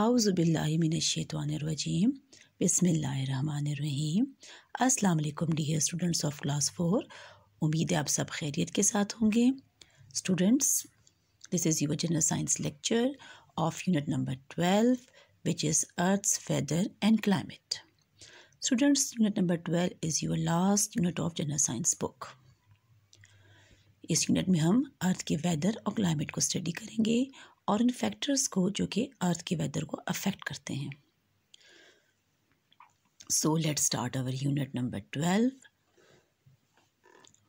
आउज़बिल्लिमिनशैतवानरवजीम बसमीम अस्सलाम dear students of class four उम्मीद है आप सब खैरियत के साथ होंगे students this is your general science lecture of unit number twelve which is earth's weather and climate students unit number twelve is your last unit of general science book इस unit में हम अर्थ के वेदर और climate को study करेंगे और इन factors को जो कि अर्थ के वेदर को अफेक्ट करते हैं so let start our unit number twelve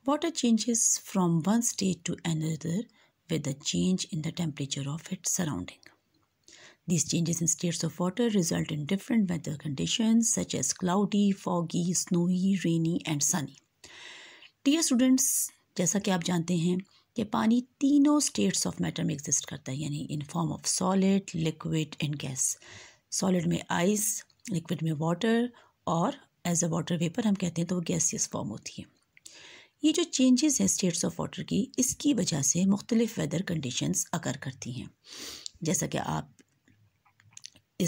water changes from one state to another with a change in the temperature of its surrounding. These changes in states of water result in different weather conditions such as cloudy, foggy, snowy, rainy and sunny. Dear students, जैसा कि आप जानते हैं ये पानी तीनों states of matter में exist करता है यानी in form of solid liquid and gas solid में आइस लिक्विड में वाटर और एज अ वाटर वेपर हम कहते हैं तो वो गैसियस फॉर्म होती है ये जो चेंजेस हैं स्टेट्स ऑफ वाटर की इसकी वजह से मुख्तलिफ वेदर कंडीशंस अकर करती हैं जैसा कि आप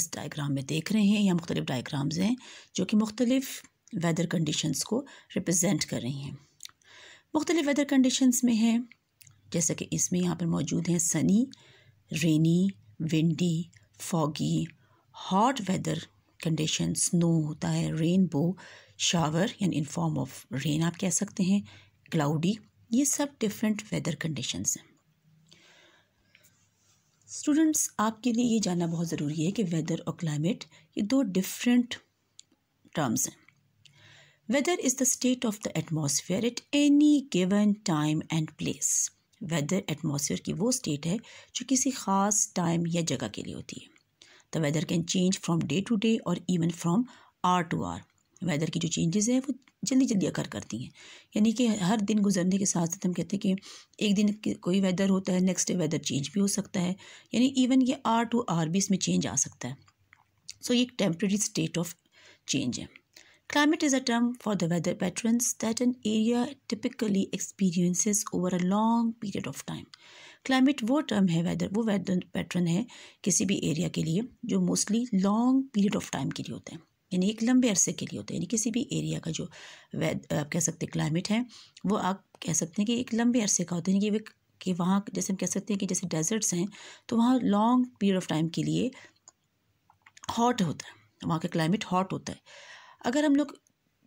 इस डायग्राम में देख रहे हैं या मुख्तलिफ डायग्राम्स हैं जो कि मुख्तलिफ वेदर कंडीशंस को रिप्रजेंट कर रही हैं मुख्तलिफ वेदर कंडीशंस में हैं जैसा कि इसमें यहाँ पर मौजूद हैं sunny rainy windy foggy hot weather condition snow होता है रेनबो शावर यानी इन फॉर्म ऑफ रेन आप कह सकते हैं क्लाउडी ये सब डिफरेंट वेदर कंडीशंस हैं स्टूडेंट्स आपके लिए ये जानना बहुत ज़रूरी है कि वेदर और क्लाइमेट ये दो डिफरेंट टर्म्स हैं weather is the state of the atmosphere at any given time and place weather atmosphere की वो स्टेट है जो किसी ख़ास टाइम या जगह के लिए होती है the weather can change from day to day और even from hour to hour weather की जो चेंजेस हैं वो जल्दी जल्दी अकर करती हैं यानी कि हर दिन गुजरने के साथ साथ हम कहते हैं कि एक दिन कोई वेदर होता है नेक्स्ट डे वेदर चेंज भी हो सकता है यानी इवन ये आर टू आर भी इसमें चेंज आ सकता है सो so, ये एक टेम्प्रेरी स्टेट ऑफ चेंज है Climate is a term for the weather patterns that an area typically experiences over a long period of time. Climate वो term है weather वो वेदर पैटर्न है किसी भी एरिया के लिए जो mostly long period of time के लिए होते हैं यानी एक लंबे अरसे के लिए होते हैं यानी किसी भी एरिया का जो वेद आप कह सकते हैं क्लाइमेट है वो आप कह सकते हैं कि एक लंबे अरसे का होता है यानी कि वहाँ जैसे हम कह सकते हैं कि जैसे डेजर्ट्स हैं तो वहाँ लॉन्ग पीरियड ऑफ टाइम के लिए हॉट होता है वहाँ का क्लाइमेट हॉट होता है अगर हम लोग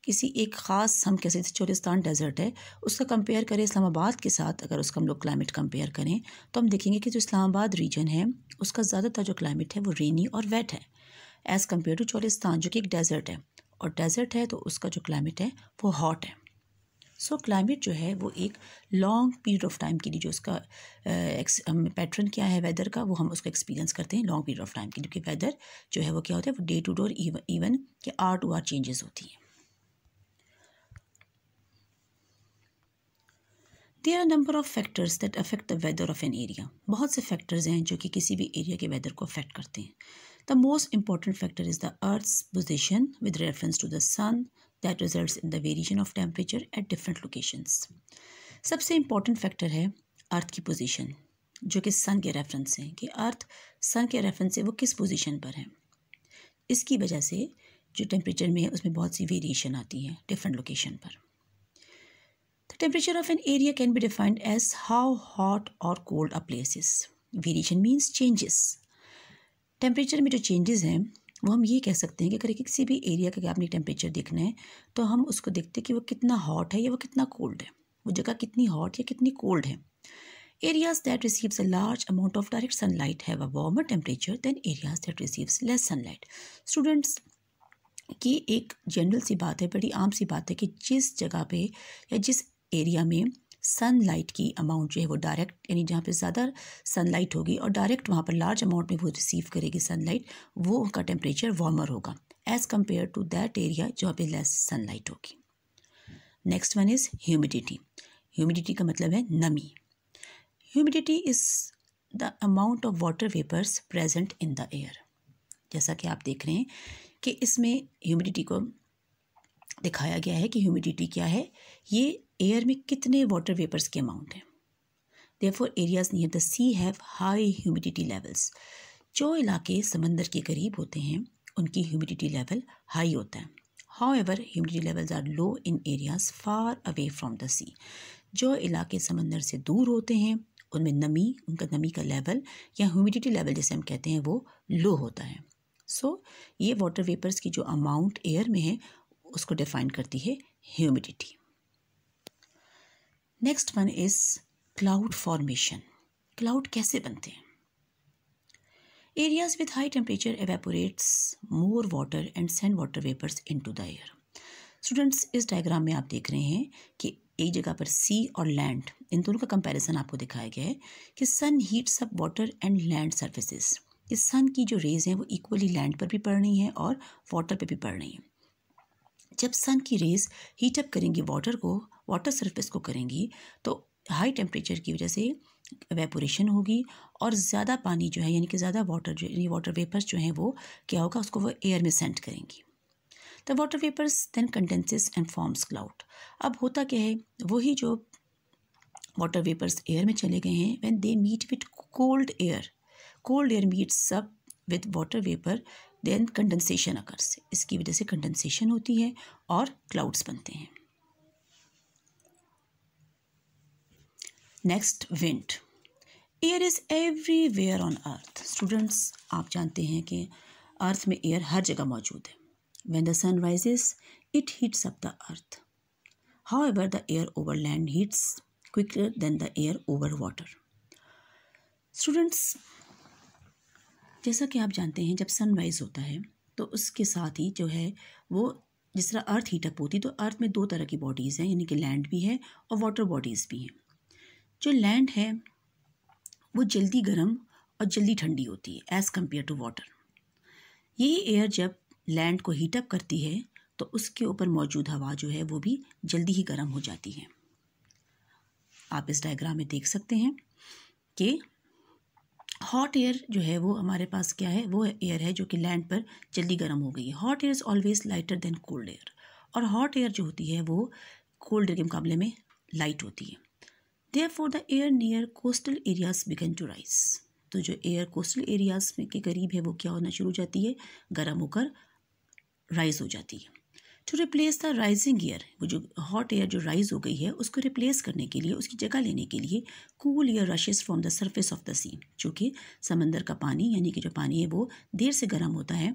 किसी एक ख़ास हम कह सकते चोरिस्तान डेजर्ट है उसका कंपेयर करें इस्लामाबाद के साथ अगर उसका हम लोग क्लाइमेट कंपेयर करें तो हम देखेंगे कि जो इस्लामाबाद रीजन है उसका ज़्यादातर जो क्लाइमेट है वो रेनी और वेट है एज़ कम्पेयर टू चोरिस्तान जो कि एक डेजर्ट है और डेजर्ट है तो उसका जो क्लाइमेट है वो हॉट है सो क्लाइमेट जो है वो एक लॉन्ग पीरियड ऑफ टाइम के लिए जो उसका पैटर्न क्या है वेदर का वो हम उसको एक्सपीरियंस करते हैं लॉन्ग पीरियड ऑफ टाइम के लिए क्योंकि वेदर जो है वो क्या होता है वो डे टू डोर इवन के आर टू आर चेंजेस होती हैं there are number of factors that affect the weather of an area बहुत से फैक्टर्स हैं जो कि किसी भी एरिया के वेदर को अफेक्ट करते हैं the most important factor is the earth position with reference to the sun that result in the variation of temperature at different locations सबसे इम्पॉर्टेंट फैक्टर है अर्थ की पोजीशन जो कि सन के रेफरेंस से कि अर्थ सन के रेफरेंस से वो किस पोजीशन पर है इसकी वजह से जो टेम्परेचर में है उसमें बहुत सी वेरिएशन आती है डिफरेंट लोकेशन पर the temperature of an area can be defined as how hot और cold a places variation means changes temperature में जो चेंजेस हैं वो हम ये कह सकते हैं कि अगर किसी भी एरिया का आपने टेम्परेचर देखना है तो हम उसको देखते हैं कि वो कितना हॉट है या वो कितना कोल्ड है वो जगह कितनी हॉट या कितनी कोल्ड है that receives a large amount of direct sun light है warmer temperature than areas that receives less sun light students की एक जनरल सी बात है बड़ी आम सी बात है कि जिस जगह पे या जिस एरिया में सनलाइट की अमाउंट जो है वो डायरेक्ट यानी जहाँ पे ज़्यादा सनलाइट होगी और डायरेक्ट वहाँ पर लार्ज अमाउंट में वो रिसीव करेगी सनलाइट वो उनका टेम्परेचर वार्मर होगा as compare to that area जहाँ पे लेस सनलाइट होगी next one is humidity humidity का मतलब है नमी humidity is the amount of water vapours present in the air जैसा कि आप देख रहे हैं कि इसमें ह्यूमिडिटी को दिखाया गया है कि ह्यूमिडिटी क्या है ये एयर में कितने वाटर वेपर्स के अमाउंट हैं therefore areas near the sea have high humidity levels जो इलाके समंदर के करीब होते हैं उनकी ह्यूमिडिटी लेवल हाई होता है however humidity levels are low in areas far away from the sea जो इलाके समंदर से दूर होते हैं उनमें नमी उनका नमी का लेवल या ह्यूमिडिटी लेवल जैसे हम कहते हैं वो लो होता है सो so, ये वाटर वेपर्स की जो अमाउंट एयर में है उसको डिफाइन करती है humidity next one is cloud formation cloud कैसे बनते हैं areas with high temperature evaporates more water and sand water vapours into the air students इस डायग्राम में आप देख रहे हैं कि एक जगह पर सी और लैंड इन दोनों का कंपैरिजन आपको दिखाया गया है कि sun heats up water and land surfaces कि सन की जो रेज हैं वो इक्वली लैंड पर भी पड़ रही हैं और वाटर पर भी पड़ रही हैं जब सन की रेज हीट अप करेंगी वाटर को वाटर सरफेस को करेंगी तो हाई टेम्परेचर की वजह से वेपोरेशन होगी और ज़्यादा पानी जो है यानी कि ज़्यादा वाटर जो यानी वाटर वेपर्स जो हैं वो क्या होगा उसको वो एयर में सेंड करेंगी the water vapours then condenses and forms cloud अब होता क्या है वही जो वाटर वेपर्स एयर में चले गए हैं when they meet with cold air cold air meets सब with water vapour then condensation occurs इसकी वजह से कंडेंसेशन होती है और क्लाउड्स बनते हैं next wind air is everywhere on earth students आप जानते हैं कि अर्थ में एयर हर जगह मौजूद है when the sun rises it heats up the earth however the air over land heats quicker than the air over water students जैसा कि आप जानते हैं जब सनराइज़ होता है तो उसके साथ ही जो है वो जिस तरह अर्थ हीटअप होती है तो अर्थ में दो तरह की बॉडीज़ हैं यानी कि लैंड भी है और वाटर बॉडीज़ भी हैं जो लैंड है वो जल्दी गर्म और जल्दी ठंडी होती है एज़ कम्पेयर टू वाटर यही एयर जब लैंड को हीटअप करती है तो उसके ऊपर मौजूद हवा जो है वो भी जल्दी ही गर्म हो जाती है आप इस डायग्राम में देख सकते हैं कि हॉट एयर जो है वो हमारे पास क्या है वो एयर है जो कि लैंड पर जल्दी गर्म हो गई है hot air is always lighter than cold air और हॉट एयर जो होती है वो कोल्ड एयर के मुकाबले में लाइट होती है for the air near coastal areas begin to rise तो जो एयर कोस्टल एरियाज में के करीब है वो क्या होना शुरू हो जाती है गर्म होकर राइज हो जाती है to replace the rising air वो जो हॉट एयर जो राइज हो गई है उसको रिप्लेस करने के लिए उसकी जगह लेने के लिए cool air rushes from the surface of the sea चूँकि समंदर का पानी यानी कि जो पानी है वो देर से गर्म होता है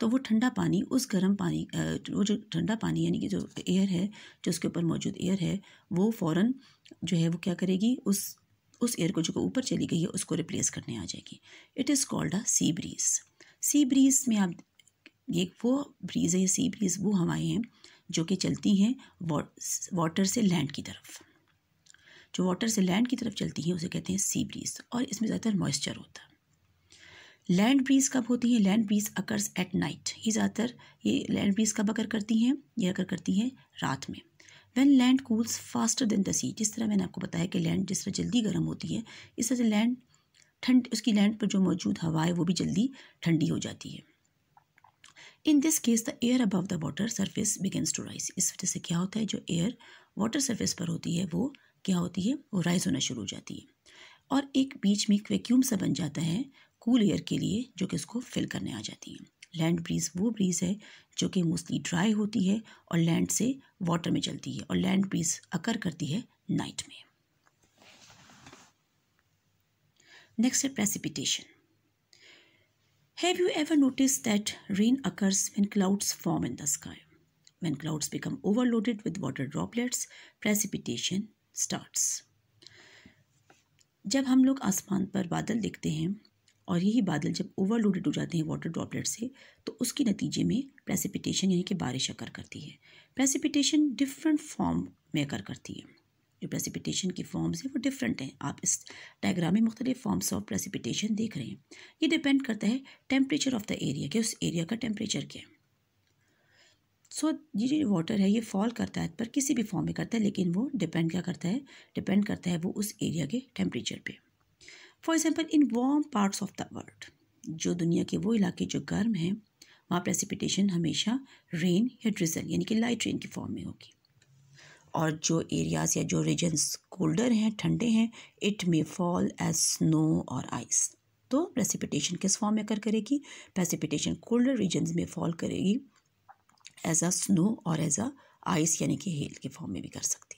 तो वो ठंडा पानी उस गर्म पानी वो जो ठंडा पानी यानी कि जो एयर है जो उसके ऊपर मौजूद एयर है वो फ़ौर जो है वो क्या करेगी उस उस एयर को जो ऊपर चली गई है उसको रिप्लेस करने आ जाएगी it is called a sea breeze sea breeze में आप ये वो ब्रीज़ है सी ब्रीज़ वो हवाएं हैं जो कि चलती हैं वाटर से लैंड की तरफ जो वाटर से लैंड की तरफ चलती हैं उसे कहते हैं सी ब्रीज और इसमें ज़्यादातर मॉइस्चर होता है लैंड ब्रीज कब होती है land breeze occurs at night ये ज़्यादातर ये लैंड ब्रीज कब अकर करती हैं ये अकर करती हैं रात में when land cools faster than the sea जिस तरह मैंने आपको बताया कि लैंड जिस तरह जल्दी गर्म होती है इस तरह से लैंड ठंड उसकी लैंड पर जो मौजूद हवा है वो भी जल्दी ठंडी हो जाती है in this case the air above the water surface begins to rise इस वजह से क्या होता है जो एयर वाटर सर्फेस पर होती है वो क्या होती है वो राइज होना शुरू हो जाती है और एक बीच में एक वैक्यूम सा बन जाता है कूल एयर के लिए जो कि उसको फिल करने आ जाती है लैंड ब्रीज वो ब्रीज है जो कि मोस्टली ड्राई होती है और लैंड से वाटर में चलती है और लैंड ब्रीज अकर करती है नाइट में नेक्स्ट है precipitation have you ever notice that rain occurs when clouds form in the sky when clouds become overloaded with water droplets precipitation starts जब हम लोग आसमान पर बादल देखते हैं और यही बादल जब ओवरलोडेड हो जाते हैं वाटर ड्रॉपलेट से तो उसके नतीजे में प्रेसिपिटेशन यानी कि बारिश अकर करती है प्रेसिपिटेशन डिफरेंट फॉर्म में अकर करती है जो प्रेसिपिटेशन के फॉर्म्स हैं वो डिफरेंट हैं आप इस डायग्राम में मुख्तलि फॉर्म्स ऑफ प्रेसिपिटेशन देख रहे हैं ये डिपेंड करता है टेम्परेचर ऑफ द एरिया के उस एरिया का टेम्परेचर क्या है सो so, ये जो वाटर है ये फॉल करता है पर किसी भी फॉर्म में करता है लेकिन वो डिपेंड क्या करता है डिपेंड करता है वो उस एरिया के टेम्परेचर पे for example in warm parts of the world जो दुनिया के वो इलाके जो गर्म हैं वहाँ प्रेसिपिटेशन हमेशा रेन या ड्रिजल यानी कि लाइट रेन की फॉर्म में होगी और जो एरियाज या जो रीजन्स कोल्डर हैं ठंडे हैं it may fall as snow और आइस तो प्रेसिपिटेशन किस फॉर्म में कर करेगी प्रेसिपिटेशन कोल्डर रीजन में फॉल करेगी एज अ स्नो और एज अ आइस यानी कि हेल के फॉर्म में भी कर सकती है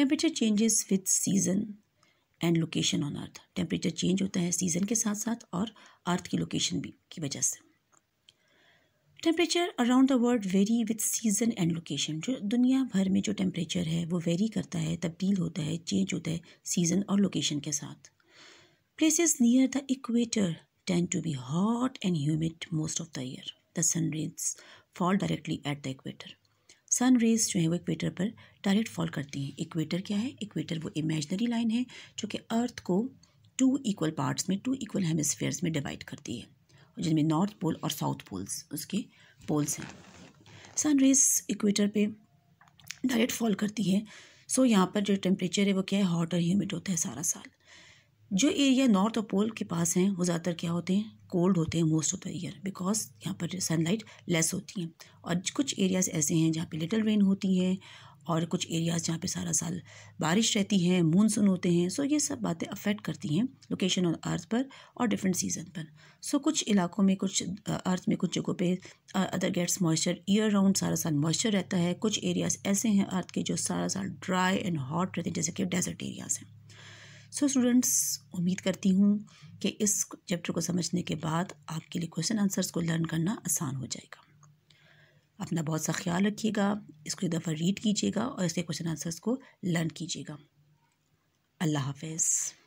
temperature changes with season and location on earth temperature change होता है सीज़न के साथ साथ और अर्थ की लोकेशन भी की वजह से temperature around the world vary with season and location जो दुनिया भर में जो टेम्परेचर है वो वेरी करता है तब्दील होता है चेंज होता है सीज़न और लोकेशन के साथ places near the equator tend to be hot and humid most of the year the sun rays fall directly at the equator sun rays जो है वो इक्वेटर पर डायरेक्ट फॉल करती हैं इक्वेटर क्या है इक्वेटर वो इमेजनरी लाइन है जो कि अर्थ को टू इक्वल पार्ट्स में टू इक्वल हेमस्फेयर्स में डिवाइड करती है जिनमें नॉर्थ पोल और साउथ पोल्स उसके पोल्स हैं सन रेज इक्वेटर पे डायरेक्ट फॉल करती है सो यहाँ पर जो टेम्परेचर है वो क्या है हॉट और ह्यूमिड होता है सारा साल जो एरिया नॉर्थ और पोल के पास हैं वो ज़्यादातर क्या होते हैं कोल्ड होते हैं most of the year because यहाँ पर सनलाइट लेस होती है और कुछ एरियाज़ ऐसे हैं जहाँ पे लिटल रेन होती है और कुछ एरियाज़ जहाँ पे सारा साल बारिश रहती है मूनसून होते हैं सो ये सब बातें अफेक्ट करती हैं लोकेशन ऑन अर्थ पर और डिफरेंट सीज़न पर सो कुछ इलाकों में कुछ अर्थ में कुछ जगहों पे other gets moisture year round सारा साल मॉइस्चर रहता है कुछ एरियाज़ ऐसे हैं अर्थ के जो सारा साल ड्राई एंड हॉट रहते हैं जैसे कि डेजर्ट एरियाज़ हैं सो so, स्टूडेंट्स उम्मीद करती हूँ कि इस चैप्टर को समझने के बाद आपके लिए क्वेश्चन आंसर्स को लर्न करना आसान हो जाएगा अपना बहुत सा ख्याल रखिएगा इसको एक दफ़ा रीड कीजिएगा और इसके क्वेश्चन आंसर्स को लर्न कीजिएगा अल्लाह हाफिज़